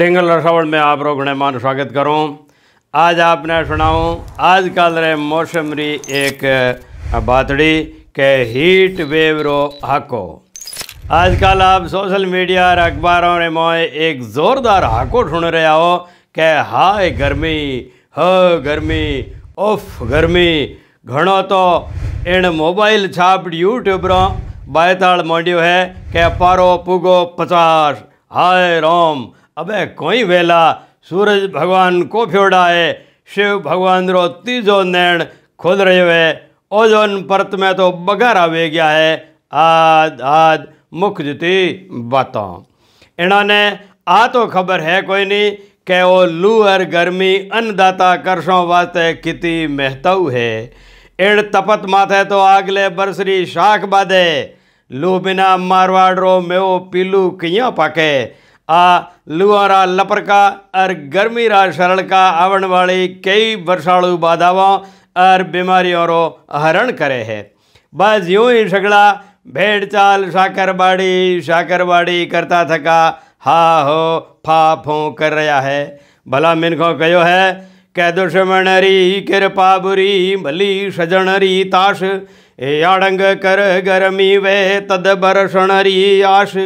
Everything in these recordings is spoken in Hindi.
डेंगल रसावल में आप मान स्वागत करूँ आज आपने सुनाऊँ आज रे मौसम री एक बातड़ी के हीट वेव रो हाको आजकल आप सोशल मीडिया और अखबारों ने मोए एक ज़ोरदार हाको सुन रहे हो के हाय गर्मी ह गर्मी ओफ गर्मी घणो तो इन मोबाइल छाप यूट्यूबरों बायताल मोडियो है के पारो पुगो पचास हाय रोम अब कोई वेला सूरज भगवान को फ्योड़ा है शिव भगवान रो तीजो नैण खोल रहे हुए ओजोन परत में तो बघार आवे गया है आद आद मुख जुती बातों इन्होंने आ तो खबर है कोई नहीं कि वो लू और गर्मी अन्नदाता करशों वास्ते किति महताऊ है इण तपत माथे तो आगले बरसरी शाख बाधे लू बिना मारवाड़ रो मेव पीलू किया पाके आ लुआरा लपरका और गर्मी रा शरण का आवण वाले कई वर्षाणु बाधाओं और बीमारियों रो हरण करे है बस यूं ही सगड़ा भेड़ चाल शाकरबाड़ी शाकरबाड़ी करता थका हा हो फा फो कर रहा है भला मिनखों कहो है कह दुश्मन री कृपा बुरी भली सजन री ताश याड़ंग कर गर्मी वे तद बरसण री आश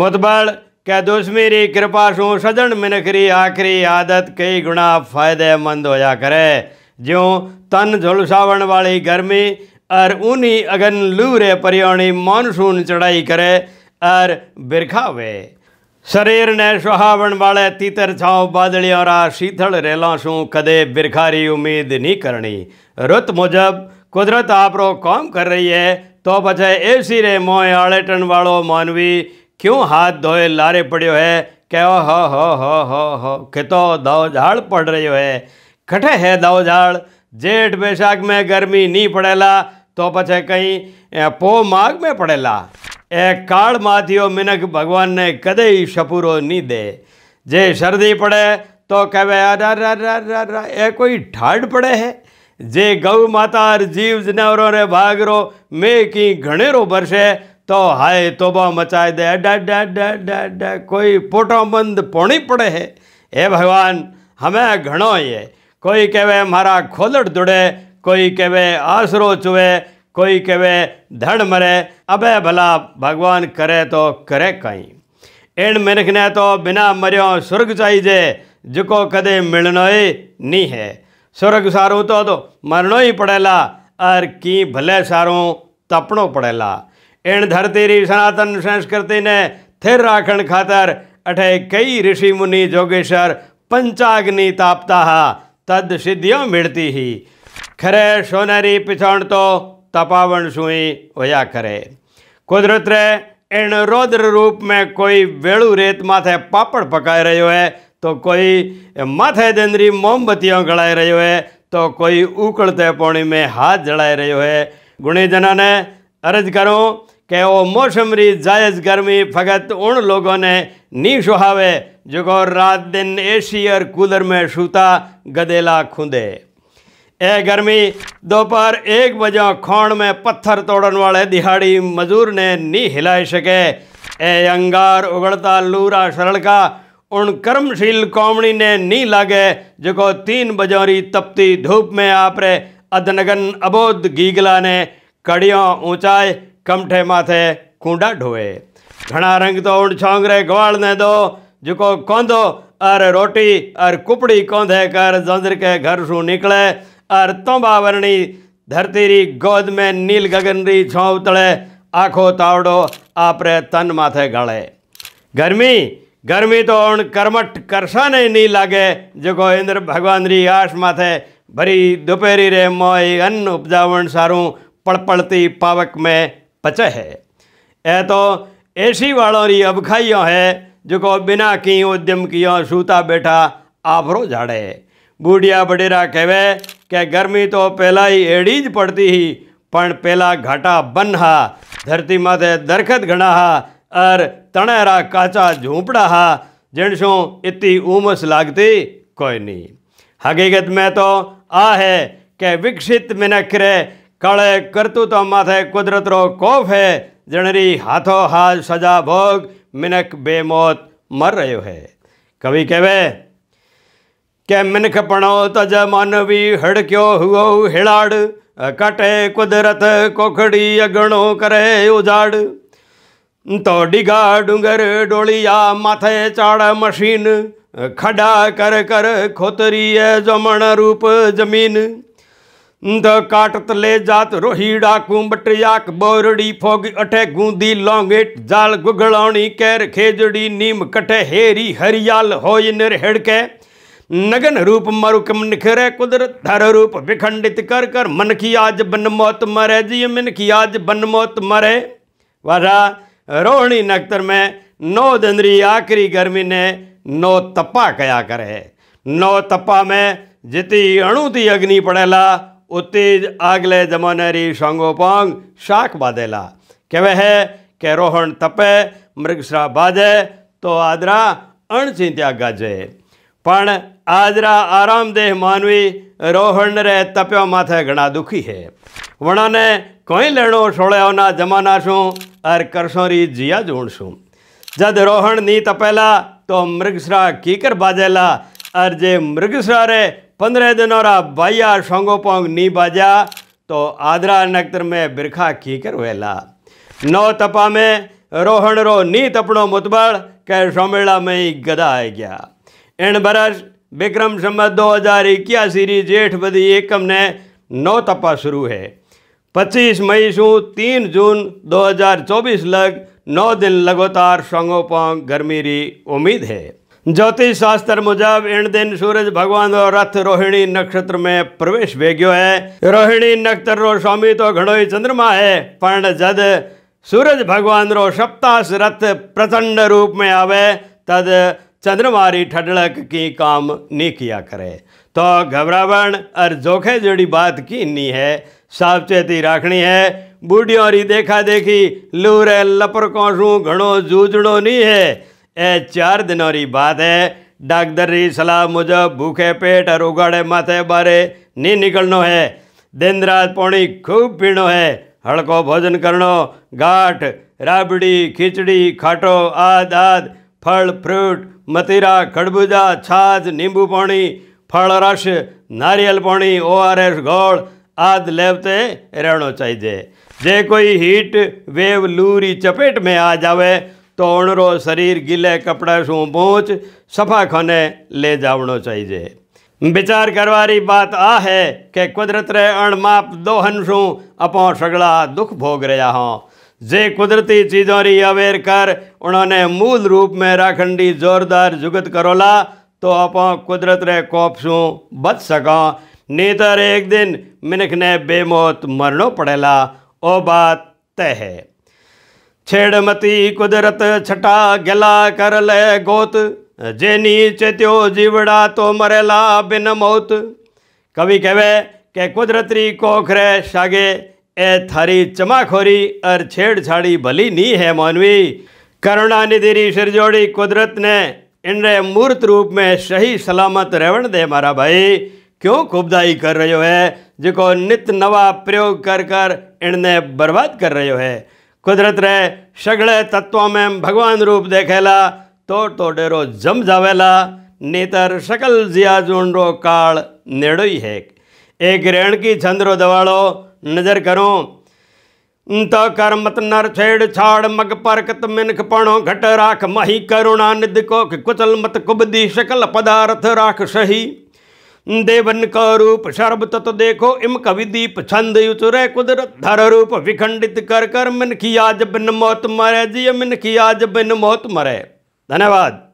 मुतबड़ क्या दोष मेरी कृपा सो सदन मिनखरी आखिरी आदत कई गुणा फायदेमंद होया करे ज्यों तन झुलसावण वाली गर्मी और ऊनी अगन लू रे परियाणी मानसून चढ़ाई करे और बिरखावे शरीर ने सुहावण वाले तीतर छाव बादलियों शीतल रेलों सू कदे बिरखारी उम्मीद नहीं करनी रुत मुजब कुदरत आप काम कर रही है तो बचे ऐसी रे मोए आलेटन वालो मानवी क्यों हाथ धोए लारे पड़ो है कहो हो हो हो हो हो खेतो दाव झाड़ पड़ रो है खटे है दाव झाड़ जेठ बैशाख में गर्मी नहीं पड़ेला तो पछे कहीं पो माघ में पड़ेला ए काल माथियो मिनक भगवान ने कदे ही शपूरो नहीं दे जे सर्दी पड़े तो कहे अरे ए कोई ठाड पड़े है जे गऊ माता जीव जनवरो रे भागरो मैं में की घणेरो बरसे તો હાય તોબા મચાવી દે અડા ડા ડા ડા ડા કોઈ પોટો બંધ પોણી પડે હે હે ભગવાન હમે ઘણો એ કોઈ કહેવે મારા ખોલડ દોડે કોઈ કહેવે આશરો ચૂવે કોઈ કહેવે ધડ મરે અબે ભલા ભગવાન કરે તો કરે કંઈ એણ મિનખને તો બિના મર્યો સ્વર્ગ ચાહીજે જકો કદે મિળનોય નહીં હે સ્વર્ગ સારું તો મરણોય પડેલા અર કી ભલે સારું તપણો પડેલા धरती सनातन संस्कृति ने थिर राखण खातर अठे कई ऋषि मुनि મુનિ पंचाग्नि तापता તાપતા तद सिद्धियों मिलती ही खरे सोनेरी पिछाण तो तपावन सुई होया करे कुदरत रे इन रौद्र रूप में कोई वेड़ू रेत माथे पापड़ पकाए रो है तो कोई माथे दंदरी मोमबत्तियों गड़ाए रो है तो कोई उकड़ते पौणी में हाथ जड़ाए रो है गुणीजना ने अर्ज करूँ કે ઓ મોસમ રીજ जायજ ગરમી ફગત ઉણ લોકો ને ની સુહાવે જોકો રાત દિન એશિયર કુલર મે સુતા ગદેલા ખુદે એ ગરમી દોપર 1 બજા ખોણ મે પથ્થર તોડન વાલે દિહાડી મજૂર ને ની હિલાય શકે એ અંગાર ઉગળતા લુરા શરળ કા ઉણ કર્મશીલ કોમણી ને ની લાગે જોકો 3 બજા રી તપતી ધૂપ મે આપરે અધનગન અબોદ ગીગલા ને કડીઓ ઊંચાય कमठे माथे कूंडा ढोए घणा रंग तो उण छोंगरे ग्वाल ने दो जेको कोंदो अर रोटी अर कुपड़ी कोंधे कर जंजर के घर सू निकले अर तोबा वरणी धरती री गोद में नील गगन री छो उतले आखो तावड़ो आपरे तन माथे गड़े गर्मी गर्मी तो उन कर्मठ करसा नहीं नी लागे जो इंद्र भगवान री आश माथे भरी दोपहरी रे मोई अन्न उपजावण सारू पड़पड़ती पावक में पचे है ऐ तो ऐसी वालों री अबखाइय है जो को बिना की उद्यम कियो सूता बैठा आभरो झाड़े बूढ़िया बडेरा कहवे के गर्मी तो पहला ही एड़ीज पड़ती ही पण पहला घाटा बनहा धरती माथे दरखत घना हा अर तणेरा काचा झोंपड़ा हा जिनसो इतनी उमस लागती कोई नहीं हकीकत में तो आ है के विकसित मिनख काले करतूत माथे कुदरत रो कोफ है जनरी हाथों हाथ सजा भोग मिनक बेमौत मर रहे है कवि कहे के मिनख पणो तज मन भी हड़क्यो हुओ हिलाड़ कटे कुदरत कोखड़ी अगणो करे उजाड़ तो डिगा डूंगर डोलिया माथे चाड़ मशीन खड़ा कर कर खोतरी जमण रूप जमीन द काटत ले जात रोहिड़ा कुंबटियाक बोरड़ी फोग अठे गूंदी लौंगेट जाल गुगड़ौनी कैर खेजड़ी नीम कटे हेरी हरियाल होय निर्हड़के नगन रूप मरुक निखरे कुदरत धर रूप विखंडित कर कर मन की आज बन मौत मरे जी मन की आज बन मौत मरे वारा रोहिणी नक्तर में नौ दंद्री आखिरी गर्मी ने नौ तपा कया करे नौ तपा में जिती अणु थी अग्नि पड़ेला ઉતે જ આગલે જમાનારી શાંગોપાંગ શાક બાંધેલા કહેવે હે કે રોહણ તપે મૃગશ્રા બાજે તો આદરા અણચિંત્યા ગાજે પણ આદરા આરામદેહ માનવી રોહણ રે તપ્યો માથે ઘણા દુઃખી હે વણાને કોઈ લેણો છોડ્યાઓના જમાના શું અર કરશો રી જીયા જોણશું જદ રોહણ ની તપેલા તો મૃગશ્રા કીકર બાજેલા અર જે મૃગશ્રા રે पंद्रह दिन और भाइया शोंगो पोंग नी बाजा तो आदरा नक्तर में बिरखा की कर वेला नौ तपा में रोहण रो नी तपणो मुतबड़ कह सोमेला में ही गदा आ गया इन बरस विक्रम संबत दो हजार इक्यासी री जेठ बदी एकम ने नौ तपा शुरू है पच्चीस मई सु तीन जून 2024 लग नौ दिन लगातार सोंगोपोंग गर्मी री उम्मीद है ज्योतिष शास्त्र मुजब इन दिन सूरज भगवान और रथ रोहिणी नक्षत्र में प्रवेश भेगो है रोहिणी नक्षत्र रो स्वामी तो घड़ो ही चंद्रमा है पर जद सूरज भगवान रो सप्ताश रथ प्रचंड रूप में आवे तद चंद्रमारी ठडलक की काम नहीं किया करे तो घबरावण और जोखे जड़ी बात की नहीं है सावचेती राखनी है बूढ़ियों री देखा देखी लूर लपर को घणो जूझणो नहीं है એ ચાર દિનોરી વાત હે डॉक्टर री सलाह मुजब भूखे पेट और उगाड़े माथे बारे नहीं निकलनो है दिन रात पानी खूब पीनो है हड़को भोजन करनो गाठ राबड़ी खिचड़ी खाटो आद आद फल फ्रूट मतीरा खड़बूजा छाछ नींबू पानी फल रस नारियल पानी ओ आर एस गोड़ आद लेवते रहना चाहिए जे कोई हीट वेव लूरी चपेट में आ जावे तोण रो शरीर गीले कपड़े सू पहुँच खाने ले जावनो चाहिए विचार करवारी बात आ है कि कुदरत रे अणमाप दोहन सू अपों सगड़ा दुख भोग रहा हों जे कुदरती चीजों री अवेर कर उन्होंने मूल रूप में राखंडी जोरदार जुगत करोला तो अपों कुदरत रे कोप सू बच सकों नीतर एक दिन मिनख ने बेमौत मरनो पड़ेला ओ बात तय है छेड़मती कुदरत छटा गला कर ले गोत जे नीचे जीवड़ा तो मरेला बिन मौत कवि कहवे के कुदरती कोखरे शागे ए थारी चमाखोरी अर छेड़छाड़ी भली नी है मानवी करुणा निधिरी री सिरजोड़ी कुदरत ने इनरे मूर्त रूप में सही सलामत रेवण दे मारा भाई क्यों खूबदाई कर रहे हो है जिको नित नवा प्रयोग कर कर इनने बर्बाद कर रहे हो है कुदरत रे सगड़े तत्वों में भगवान रूप देखेला तो टोडे रो जम जावेला नेतर सकल जून रो काल नेड़ो है एक रेण की छंद दवाड़ो नजर करो त कर मत नर छेड़ छाड़ मग परकत मिनख पणो घट राख मही करुणा निध को कुचल मत कुबदी सकल पदार्थ राख सही देवन का रूप शर्ब तत तो देखो इम कवि दीप छंद कुदरत धर रूप विखंडित कर कर मिन खिया जब मौत मरे जी मिन खिया जब मौत मरे धन्यवाद